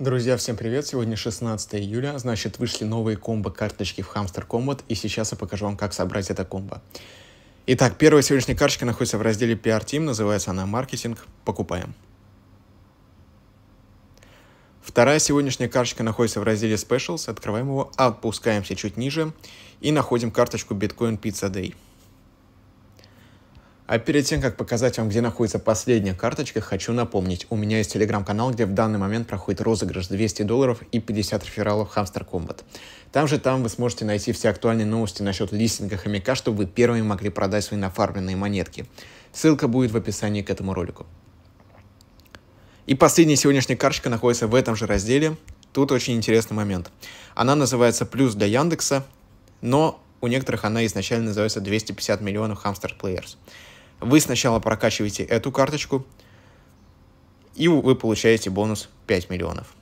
Друзья, всем привет! Сегодня 16 июля, значит вышли новые комбо-карточки в Hamster Combat, и сейчас я покажу вам, как собрать это комбо. Итак, первая сегодняшняя карточка находится в разделе PR Team, называется она «Маркетинг», покупаем. Вторая сегодняшняя карточка находится в разделе Specials, открываем его, опускаемся чуть ниже и находим карточку Bitcoin Pizza Day. А перед тем, как показать вам, где находится последняя карточка, хочу напомнить, у меня есть телеграм-канал, где в данный момент проходит розыгрыш 200 долларов и 50 рефералов Hamster Combat. же там вы сможете найти все актуальные новости насчет листинга хомяка, чтобы вы первыми могли продать свои нафармленные монетки. Ссылка будет в описании к этому ролику. И последняя сегодняшняя карточка находится в этом же разделе. Тут очень интересный момент. Она называется «Плюс для Яндекса», но у некоторых она изначально называется 250 миллионов Хамстер Players. Вы сначала прокачиваете эту карточку, и вы получаете бонус 5 миллионов.